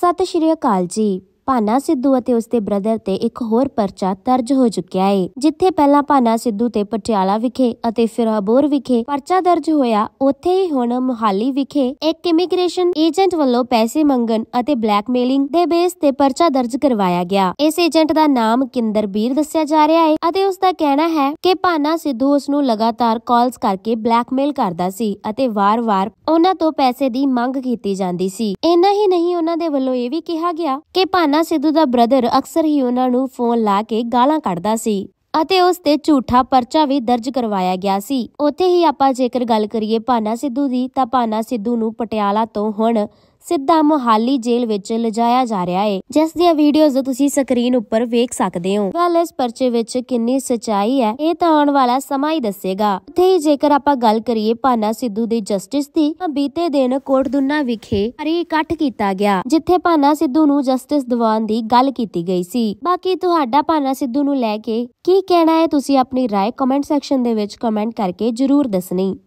ਸਤਿ ਸ਼੍ਰੀ ਅਕਾਲ ਜੀ ਭਾਨਾ ਸਿੱਧੂ ਅਤੇ ਉਸਦੇ ਬ੍ਰਦਰ ਤੇ ਇੱਕ ਹੋਰ ਪਰਚਾ ਦਰਜ ਹੋ ਚੁੱਕਿਆ ਹੈ ਜਿੱਥੇ ਪਹਿਲਾਂ ਭਾਨਾ ਸਿੱਧੂ ਤੇ ਪਟਿਆਲਾ ਵਿਖੇ ਅਤੇ ਫਿਰ ਅਬੋਰ ਵਿਖੇ ਪਰਚਾ ਦਰਜ ਹੋਇਆ ਉੱਥੇ ਹੀ ਹੁਣ ਮੁਹਾਲੀ ਵਿਖੇ ਇੱਕ ਇਮੀਗ੍ਰੇਸ਼ਨ ਏਜੰਟ ਵੱਲੋਂ ਪੈਸੇ ਮੰਗਣ ਅਤੇ ਬਲੈਕਮੇਲਿੰਗ ਦੇ ਬੇਸ ਤੇ ਪਰਚਾ ਦਰਜ ਕਰਵਾਇਆ ਗਿਆ ਇਸ ਏਜੰਟ ਦਾ ਨਾਮ ਕਿੰਦਰਬੀਰ ਦੱਸਿਆ ਜਾ ਰਿਹਾ ਹੈ ਅਤੇ ਉਸ ਦਾ ਕਹਿਣਾ ਹੈ ਕਿ ਭਾਨਾ ਸਿੱਧੂ ਉਸ ਨੂੰ ਲਗਾਤਾਰ ਕਾਲਸ ਕਰਕੇ ਬਲੈਕਮੇਲ ਕਰਦਾ ਸੀ ਅਤੇ ਵਾਰ-ਵਾਰ ਉਹਨਾਂ ਤੋਂ ਪੈਸੇ ਦੀ ਮੰਗ ਕੀਤੀ ਜਾਂਦੀ ਸੀ ਇੰਨਾ ਹੀ ਨਹੀਂ ਉਹਨਾਂ ਦੇ ਵੱਲੋਂ ਇਹ ਵੀ ਕਿਹਾ ਗਿਆ ਕਿ ਭਾਨਾ ਨਾਨਾ ਸਿੱਧੂ ਦਾ ਬ੍ਰਦਰ ਅਕਸਰ ਹੀ ਉਹਨਾਂ ਨੂੰ ਫੋਨ ਲਾ ਕੇ ਗਾਲਾਂ ਕੱਢਦਾ ਸੀ ਅਤੇ ਉਸ ਤੇ ਝੂਠਾ ਪਰਚਾ ਵੀ ਦਰਜ ਕਰਵਾਇਆ ਗਿਆ ਸੀ ਉੱਥੇ ਹੀ ਆਪਾਂ ਜੇਕਰ ਗੱਲ ਕਰੀਏ ਪਾਨਾ ਸਿੱਧੂ ਦੀ ਤਾਂ ਪਾਨਾ ਸਿੱਧੂ ਨੂੰ ਪਟਿਆਲਾ ਤੋਂ ਹੁਣ ਸਿੱਧਾ ਮੋਹਾਲੀ ਜੇਲ੍ਹ ਵਿੱਚ ਲਿਜਾਇਆ ਜਾ ਰਿਹਾ ਹੈ ਜਿਸ ਦੀਆਂ ਵੀਡੀਓਜ਼ ਤੁਸੀਂ ਸਕਰੀਨ ਉੱਪਰ ਵੇਖ ਸਕਦੇ ਹੋ ਗੱਲ ਇਸ ਪਰਚੇ ਵਿੱਚ ਕਿੰਨੀ ਸਚਾਈ ਹੈ ਇਹ ਤਾਂ ਆਉਣ ਵਾਲਾ ਸਮਾਂ ਹੀ ਦੱਸੇਗਾ ਉੱਥੇ ਜੇਕਰ ਆਪਾਂ ਗੱਲ ਕਰੀਏ ਪਾਨਾ ਸਿੱਧੂ ਦੇ ਜਸਟਿਸ ਦੀ ਤਾਂ ਬੀਤੇ ਦਿਨ ਕੋਟਦੁੰਨਾ ਵਿਖੇ ਹਰੀ ਇਕੱਠ ਕੀਤਾ ਗਿਆ ਜਿੱਥੇ ਪਾਨਾ ਸਿੱਧੂ ਨੂੰ ਜਸਟਿਸ ਦਿਵਾਉਣ ਦੀ ਗੱਲ ਕੀਤੀ ਗਈ ਸੀ ਬਾਕੀ ਤੁਹਾਡਾ ਪਾਨਾ ਸਿੱਧੂ ਨੂੰ ਲੈ ਕੇ ਕੀ ਕਹਿਣਾ ਹੈ ਤੁਸੀਂ ਆਪਣੀ رائے ਕਮੈਂਟ ਸੈਕਸ਼ਨ ਦੇ ਵਿੱਚ ਕਮੈਂਟ ਕਰਕੇ ਜਰੂਰ ਦੱਸਣੀ